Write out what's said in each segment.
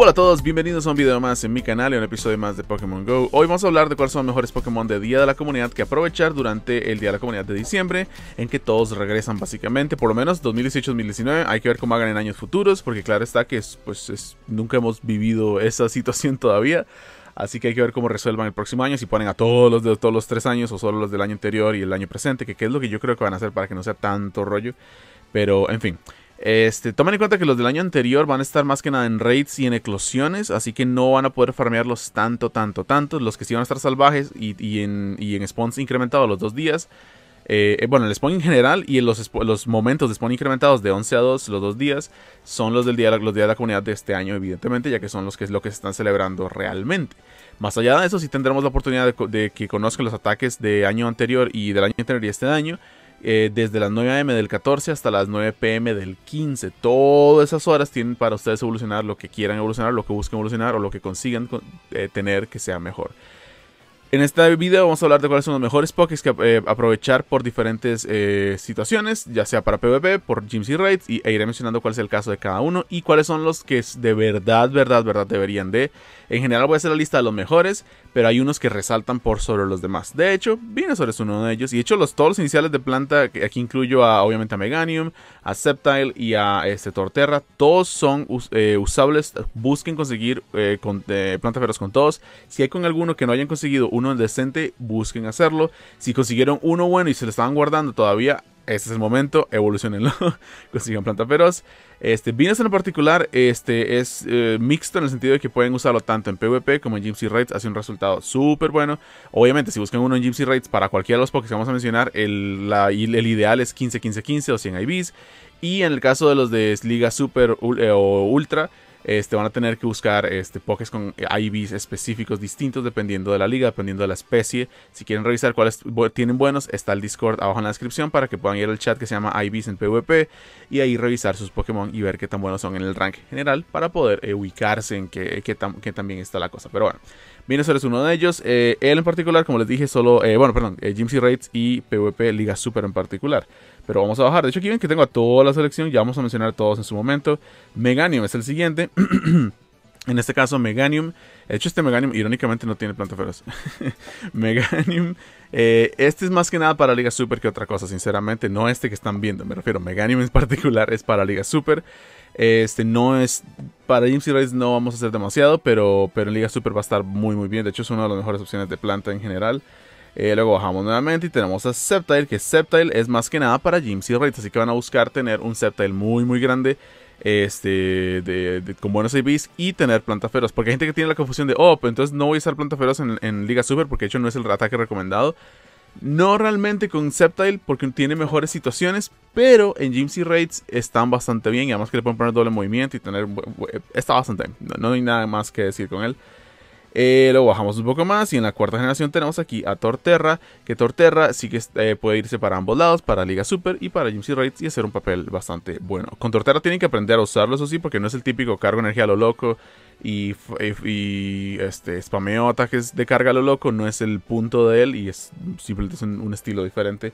hola a todos, bienvenidos a un video más en mi canal y a un episodio más de Pokémon GO. Hoy vamos a hablar de cuáles son los mejores Pokémon de Día de la Comunidad que aprovechar durante el Día de la Comunidad de diciembre, en que todos regresan básicamente, por lo menos 2018-2019, hay que ver cómo hagan en años futuros, porque claro está que pues, nunca hemos vivido esa situación todavía. Así que hay que ver cómo resuelvan el próximo año, si ponen a todos los de todos los tres años o solo los del año anterior y el año presente, que, que es lo que yo creo que van a hacer para que no sea tanto rollo. Pero, en fin, este, tomen en cuenta que los del año anterior van a estar más que nada en raids y en eclosiones, así que no van a poder farmearlos tanto, tanto, tanto. Los que sí van a estar salvajes y, en, spawns incrementados los dos días. Eh, eh, bueno, el spawn en general y los, los, momentos de spawn incrementados de 11 a 2 los dos días son los del día, de la comunidad de este año, evidentemente, ya que son los que es lo que se están celebrando realmente. Más allá de eso, sí tendremos la oportunidad de, de que conozcan los ataques de año anterior y del año anterior y este año eh, desde las 9 am del 14 hasta las 9 pm del 15. Todas esas horas tienen para ustedes evolucionar lo que quieran evolucionar, lo que busquen evolucionar o lo que consigan eh, tener que sea mejor. En este video vamos a hablar de cuáles son los mejores pokés que eh, aprovechar por diferentes eh, situaciones, ya sea para PvP, por gyms y raids, y, e iré mencionando cuál es el caso de cada uno y cuáles son los que de verdad, verdad, verdad deberían de. En general voy a hacer la lista de los mejores, pero hay unos que resaltan por sobre los demás. De hecho, Venusaur es uno de ellos, y de hecho los, todos los iniciales de planta, aquí incluyo a, obviamente a Meganium, a Sceptile y a este, Torterra, todos son eh, usables, busquen conseguir con, planta con todos. Si hay con alguno que no hayan conseguido uno uno decente, busquen hacerlo. Si consiguieron uno bueno y se lo estaban guardando todavía, este es el momento, evolucionenlo, consigan planta feroz. Este, Venus en particular este, es eh, mixto en el sentido de que pueden usarlo tanto en PvP como en Gypsy Raids, hace un resultado súper bueno. Obviamente, si buscan uno en Gypsy Raids para cualquiera de los Pokés que vamos a mencionar, el, el ideal es 15-15-15 o 100 IVs. Y en el caso de los de Liga Super eh, o Ultra, este, van a tener que buscar este, pokés con eh, IVs específicos distintos dependiendo de la liga, dependiendo de la especie. Si quieren revisar cuáles tienen buenos, está el Discord abajo en la descripción para que puedan ir al chat que se llama IVs en PvP y ahí revisar sus Pokémon y ver qué tan buenos son en el rank general para poder eh, ubicarse en qué, tan, bien está la cosa. Pero bueno. Minnesota es uno de ellos. Eh, él en particular, como les dije, solo. Eh, bueno, perdón, eh, Jim C. Rates y PvP Liga Super en particular. Pero vamos a bajar. De hecho, aquí ven que tengo a toda la selección. Ya vamos a mencionar todos en su momento. Meganium es el siguiente. En este caso, Meganium. De hecho, este Meganium, irónicamente, no tiene planta feroz. Meganium. Eh, este es más que nada para Liga Super que otra cosa, sinceramente. No este que están viendo, me refiero. Meganium en particular es para Liga Super. Este no es. Para Jim Race no vamos a hacer demasiado, pero, pero en Liga Super va a estar muy, muy bien. De hecho, es una de las mejores opciones de planta en general. Eh, luego bajamos nuevamente y tenemos a Sceptile, que Sceptile es más que nada para Gypsy Race. Así que van a buscar tener un Sceptile muy, muy grande este, de, con buenos IVs y tener planta Porque hay gente que tiene la confusión de, oh, pues entonces no voy a usar planta en, Liga Super porque de hecho no es el ataque recomendado. No realmente con Sceptile porque tiene mejores situaciones, pero en y Raids están bastante bien y además que le pueden poner doble movimiento y tener... Está bastante bien, no hay nada más que decir con él. Eh, lo bajamos un poco más y en la cuarta generación tenemos aquí a Torterra, que Torterra sí que eh, puede irse para ambos lados, para Liga Super y para C. Raids y hacer un papel bastante bueno. Con Torterra tienen que aprender a usarlo, eso sí, porque no es el típico cargo energía a lo loco y, eh, este, spameo ataques de carga a lo loco, no es el punto de él y es simplemente un estilo diferente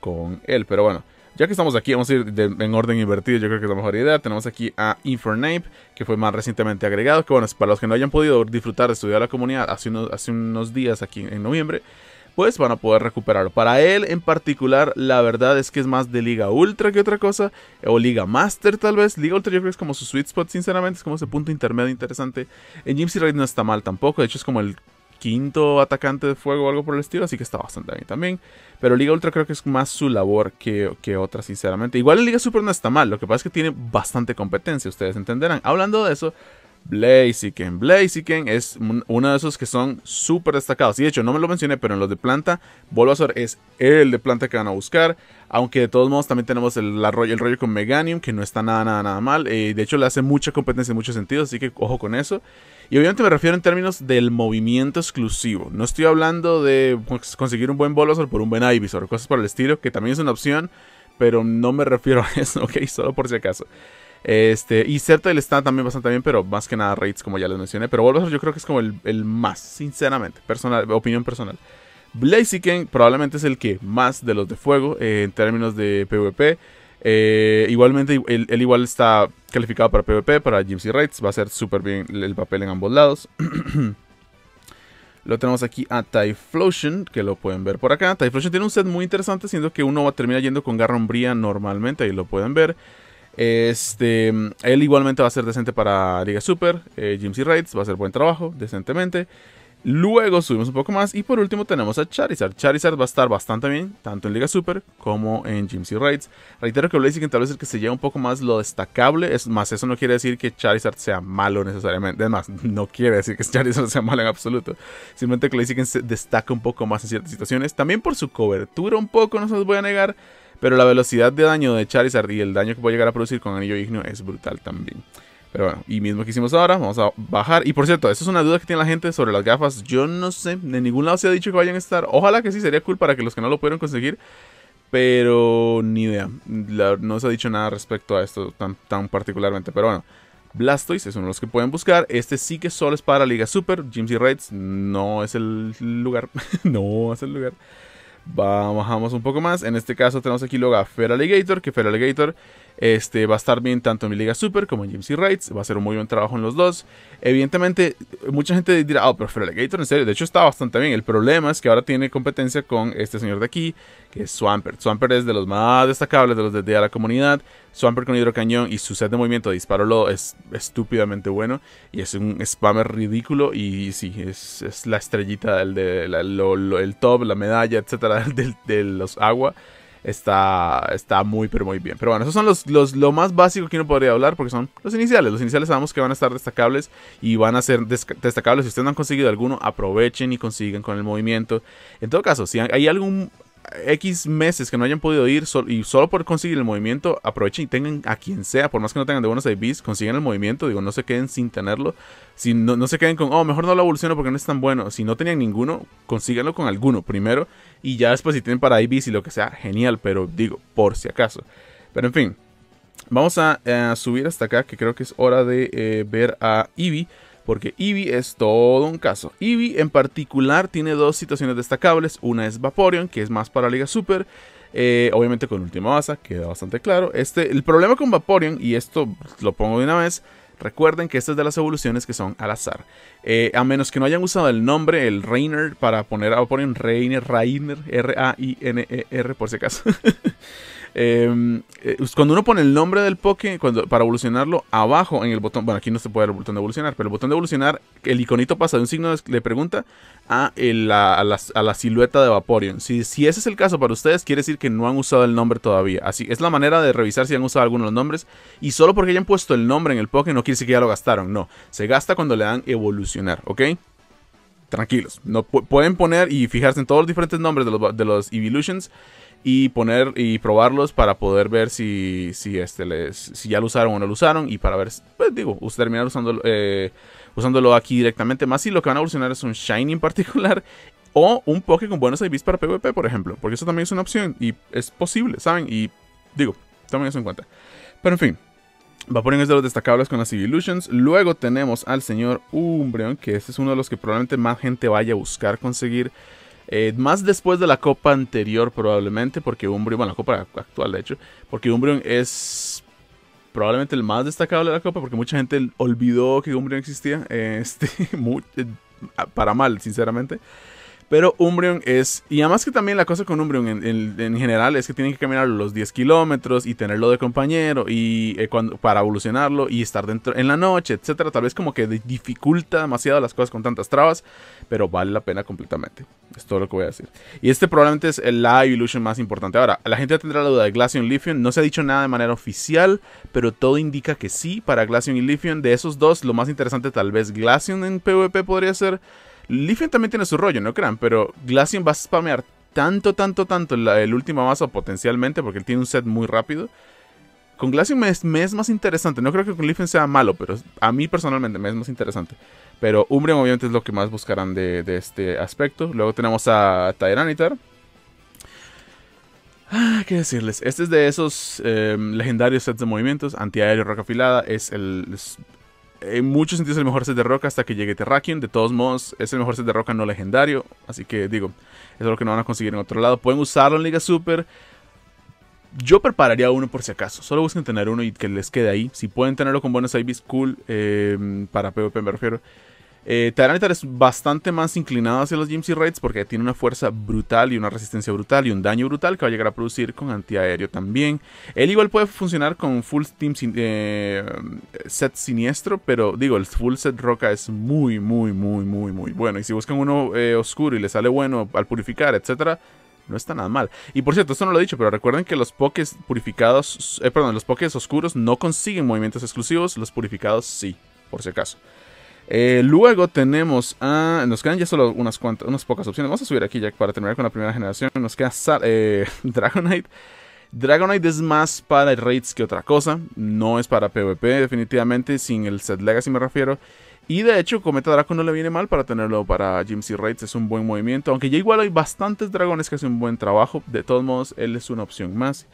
con él, pero bueno. Ya que estamos aquí, vamos a ir en orden invertido, yo creo que es la mejor idea. Tenemos aquí a Infernape, que fue más recientemente agregado, que bueno, para los que no hayan podido disfrutar de estudiar la comunidad hace unos, hace unos días aquí en noviembre, pues van a poder recuperarlo. Para él en particular, la verdad es que es más de Liga Ultra que otra cosa, o Liga Master tal vez. Liga Ultra yo creo es como su sweet spot, sinceramente, es como ese punto intermedio interesante. En Gypsy Raid no está mal tampoco, de hecho es como el quinto atacante de fuego o algo por el estilo, así que está bastante bien también. Pero Liga Ultra creo que es más su labor que, que otra, sinceramente. Igual en Liga Super no está mal, lo que pasa es que tiene bastante competencia, ustedes entenderán. Hablando de eso, Blaziken. Blaziken es uno de esos que son súper destacados. Y de hecho, no me lo mencioné, pero en los de planta, Bulbasaur es el de planta que van a buscar. Aunque de todos modos también tenemos el, Arroyo el rollo con Meganium, que no está nada, nada, nada mal. Eh, de hecho, le hace mucha competencia en muchos sentidos, así que ojo con eso. Y obviamente me refiero en términos del movimiento exclusivo. No estoy hablando de pues, conseguir un buen Bulbasaur por un buen Ivysaur, cosas por el estilo, que también es una opción, pero no me refiero a eso, ¿ok? Solo por si acaso. Este, y y Certel está también bastante bien, pero más que nada Raids, como ya les mencioné. Pero Bulbasaur yo creo que es como el, más, sinceramente, personal, opinión personal. Blaziken probablemente es el que más de los de fuego eh, en términos de PvP. Eh, igualmente, él, igual está calificado para PvP, para Gyms y Raids. Va a ser súper bien el papel en ambos lados. lo tenemos aquí a Typhlosion, que lo pueden ver por acá. Typhlosion tiene un set muy interesante, siendo que uno terminar yendo con Garrombría normalmente, ahí lo pueden ver. Este, él igualmente va a ser decente para Liga Super. Eh, Jim Raids va a hacer buen trabajo, decentemente. Luego subimos un poco más. Y por último tenemos a Charizard. Charizard va a estar bastante bien, tanto en Liga Super como en Gymsy Raids. Reitero que Blaziken tal vez es el que se lleva un poco más lo destacable. Es más, eso no quiere decir que Charizard sea malo necesariamente. Es más, no quiere decir que Charizard sea malo en absoluto. Simplemente que Blaziken se destaca un poco más en ciertas situaciones. También por su cobertura un poco, no se los voy a negar. Pero la velocidad de daño de Charizard y el daño que puede llegar a producir con Anillo Igneo es brutal también. Pero bueno, y mismo que hicimos ahora, vamos a bajar. Y por cierto, esa es una duda que tiene la gente sobre las gafas. Yo no sé, de ningún lado se ha dicho que vayan a estar. Ojalá que sí, sería cool para que los que no lo pudieron conseguir. Pero ni idea. no se ha dicho nada respecto a esto tan, tan particularmente. Pero bueno, Blastoise es uno de los que pueden buscar. Este sí que solo es para Liga Super. Jimsy Reds no es el lugar. no es el lugar. Bajamos un poco más. En este caso tenemos aquí luego a Feral Alligator, que Feral Alligator este, va a estar bien tanto en mi Liga Super como en C. Wrights Va a ser un muy buen trabajo en los dos. Evidentemente, mucha gente dirá, oh, pero Feraligator, en serio, de hecho está bastante bien. El problema es que ahora tiene competencia con este señor de aquí, que es Swampert. Swampert es de los más destacables de los de, la comunidad. Swampert con hidrocañón y su set de movimiento de disparo lo es estúpidamente bueno. Y es un spammer ridículo. Y sí, es, la estrellita, el, de, el top, la medalla, etcétera, de los agua está, está muy, pero muy bien. Pero bueno, esos son los, los, lo más básico que uno podría hablar porque son los iniciales. Los iniciales sabemos que van a estar destacables y van a ser destacables. Si ustedes no han conseguido alguno, aprovechen y consigan con el movimiento. En todo caso, si hay algún, X meses que no hayan podido ir y solo por conseguir el movimiento, aprovechen y tengan a quien sea, por más que no tengan de buenos IVs, consigan el movimiento, digo, no se queden sin tenerlo. Si no, no se queden con, oh, mejor no lo evoluciono porque no es tan bueno. Si no tenían ninguno, consíganlo con alguno primero y ya después si tienen para IVs y lo que sea, genial, pero digo, por si acaso. Pero en fin, vamos a, eh, subir hasta acá, que creo que es hora de eh, ver a Eevee porque Eevee es todo un caso. Eevee en particular tiene dos situaciones destacables. Una es Vaporeon, que es más para Liga Super. Eh, obviamente con última base, queda bastante claro. Este, el problema con Vaporeon, y esto lo pongo de una vez, Recuerden que estas es de las evoluciones que son al azar. Eh, a menos que no hayan usado el nombre, el Reiner, para poner a Vaporeon Reiner, Reiner, R-A-I-N-E-R, por si acaso. Em, eh, cuando uno pone el nombre del Poké para evolucionarlo abajo en el botón, bueno, aquí no se puede ver el botón de evolucionar, pero el botón de evolucionar, el iconito pasa de un signo de pregunta a, la, silueta de Vaporeon. Si, ese es el caso para ustedes, quiere decir que no han usado el nombre todavía. Así es la manera de revisar si han usado algunos nombres. Y solo porque hayan puesto el nombre en el Poké no quiere decir que ya lo gastaron, no. Se gasta cuando le dan evolucionar, ¿ok? tranquilos. No, pueden poner y fijarse en todos los diferentes nombres de los, de los Evolutions y poner y probarlos para poder ver si, si, este les, si ya lo usaron o no lo usaron y para ver, pues digo, terminar eh, usándolo aquí directamente. Más si lo que van a evolucionar es un Shiny en particular o un Poké con buenos IVs para PvP, por ejemplo, porque eso también es una opción y es posible, ¿saben? Y digo, tomen eso en cuenta. Pero en fin. Vaporeon es de los destacables con las Illusions. Luego tenemos al señor Umbreon, que este es uno de los que probablemente más gente vaya a buscar conseguir. Eh, más después de la copa anterior probablemente, porque Umbreon bueno, la copa actual de hecho, porque Umbreon es probablemente el más destacable de la copa, porque mucha gente olvidó que Umbreon existía, este, eh, para mal, sinceramente. Pero Umbreon es. Y además que también la cosa con Umbreon en, general es que tiene que caminar los 10 kilómetros y tenerlo de compañero y eh, para evolucionarlo y estar dentro en la noche, etcétera. Tal vez como que dificulta demasiado las cosas con tantas trabas, pero vale la pena completamente. Es todo lo que voy a decir. Y este probablemente es la evolution más importante. Ahora, la gente tendrá la duda de Glaceon y No se ha dicho nada de manera oficial, pero todo indica que sí para Glaceon y Lithium De esos dos, lo más interesante tal vez Glaceon en PvP podría ser. Leafeon también tiene su rollo, no crean, pero Glaceon va a spamear tanto, tanto, tanto el último mazo potencialmente, porque él tiene un set muy rápido. Con Glaceon me es, más interesante. No creo que con Leafeon sea malo, pero a mí personalmente me es más interesante. Pero Umbreon obviamente es lo que más buscarán de, este aspecto. Luego tenemos a Tyranitar. Ah, qué decirles. Este es de esos em, legendarios sets de movimientos. Antiaéreo, roca afilada. Es el en muchos sentidos el mejor set de roca hasta que llegue Terrakion. De todos modos, es el mejor set de roca no legendario. Así que digo, eso es lo que no van a conseguir en otro lado. Pueden usarlo en Liga Super. Yo prepararía uno por si acaso. Solo busquen tener uno y que les quede ahí. Si pueden tenerlo con buenos IVs, cool. Eh, para PvP me refiero. Eh, Tyranitar es bastante más inclinado hacia los y Raids porque tiene una fuerza brutal y una resistencia brutal y un daño brutal que va a llegar a producir con antiaéreo también. Él igual puede funcionar con full team eh, set siniestro, pero digo, el full set roca es muy, muy, muy, muy, muy bueno. Y si buscan uno eh, oscuro y le sale bueno al purificar, etcétera, no está nada mal. Y por cierto, esto no lo he dicho, pero recuerden que los pokés purificados, eh, perdón, los pokés oscuros no consiguen movimientos exclusivos, los purificados sí, por si acaso. Eh, luego tenemos a. Nos quedan ya solo unas cuantas, unas pocas opciones. Vamos a subir aquí ya para terminar con la primera generación. Nos queda eh, Dragonite. Dragonite es más para raids que otra cosa. No es para PvP, definitivamente. Sin el Set Legacy me refiero. Y de hecho, Cometa Draco no le viene mal para tenerlo para GMC Raids. Es un buen movimiento. Aunque ya igual hay bastantes dragones que hacen un buen trabajo. De todos modos, él es una opción más.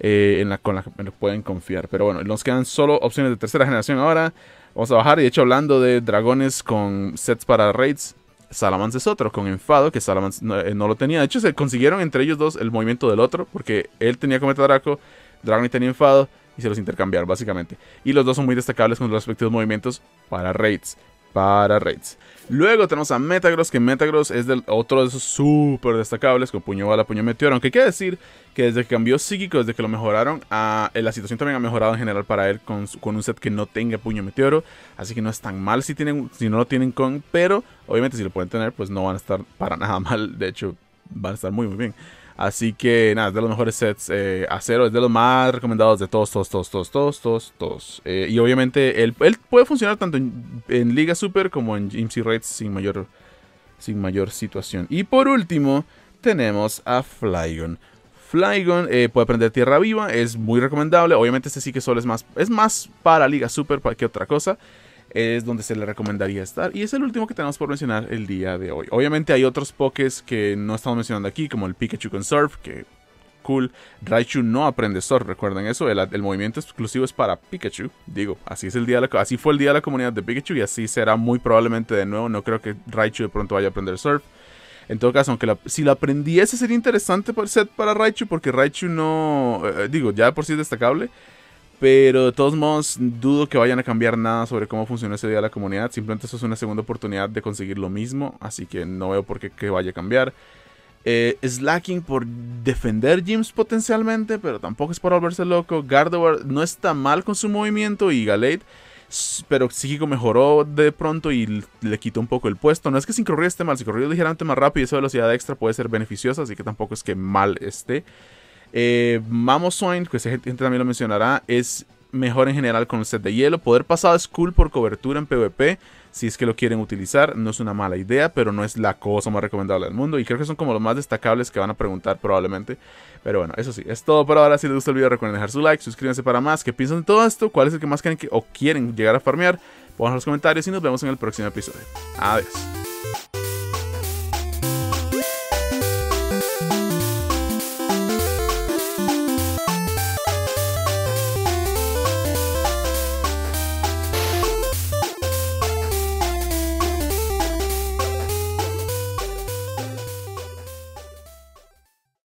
Eh, en la, con la que pueden confiar. Pero bueno, nos quedan solo opciones de tercera generación ahora. Vamos a bajar, y de hecho hablando de dragones con sets para raids, Salamance es otro, con enfado, que Salamance no, eh, lo tenía. De hecho, se consiguieron entre ellos dos el movimiento del otro, porque él tenía cometa draco, Dragon tenía enfado, y se los intercambiaron básicamente. Y los dos son muy destacables con los respectivos movimientos para raids. Para raids. Luego tenemos a Metagross, que Metagross es del otro de esos súper destacables, con puño bala, puño meteoro. Aunque quiere decir que desde que cambió psíquico, desde que lo mejoraron, eh, la situación también ha mejorado en general para él con, un set que no tenga puño meteoro. Así que no es tan mal si, tienen, si no lo tienen con, pero obviamente si lo pueden tener, pues no van a estar para nada mal. De hecho, van a estar muy, muy bien. Así que nada, es de los mejores sets eh, acero, es de los más recomendados de todos, todos, todos, todos, todos, todos. Eh, y obviamente él, puede funcionar tanto en, Liga Super como en GMC Raids sin mayor, sin mayor situación. Y por último, tenemos a Flygon. Flygon eh, puede aprender Tierra Viva, es muy recomendable. Obviamente este sí que solo es más, es más para Liga Super para que otra cosa es donde se le recomendaría estar. Y es el último que tenemos por mencionar el día de hoy. Obviamente hay otros pokés que no estamos mencionando aquí, como el Pikachu con Surf, que cool. Raichu no aprende surf, recuerden eso. El, movimiento exclusivo es para Pikachu. Digo, así es el día así fue el día de la comunidad de Pikachu y así será muy probablemente de nuevo. No creo que Raichu de pronto vaya a aprender surf. En todo caso, aunque si la aprendiese sería interesante para set para Raichu porque Raichu no, eh, digo, ya por sí es destacable. Pero de todos modos, dudo que vayan a cambiar nada sobre cómo funciona ese día la comunidad. Simplemente eso es una segunda oportunidad de conseguir lo mismo. Así que no veo por qué que vaya a cambiar. Eh, slacking por defender James potencialmente, pero tampoco es para volverse loco. Gardevoir no está mal con su movimiento y Galate, pero Psíquico mejoró de pronto y le quitó un poco el puesto. No es que sin correr esté mal, si corrió ligeramente más rápido y esa velocidad extra puede ser beneficiosa, así que tampoco es que mal esté. Eh, Mamoswine, que esa gente también lo mencionará, es mejor en general con un set de hielo. Poder pasado es cool por cobertura en PvP. Si es que lo quieren utilizar, no es una mala idea, pero no es la cosa más recomendable del mundo. Y creo que son como los más destacables que van a preguntar probablemente. Pero bueno, eso sí, es todo por ahora. Si les gustó el video, recuerden dejar su like, suscríbanse para más. ¿Qué piensan de todo esto? ¿Cuál es el que más quieren o quieren llegar a farmear? Pongan en los comentarios y nos vemos en el próximo episodio. Adiós.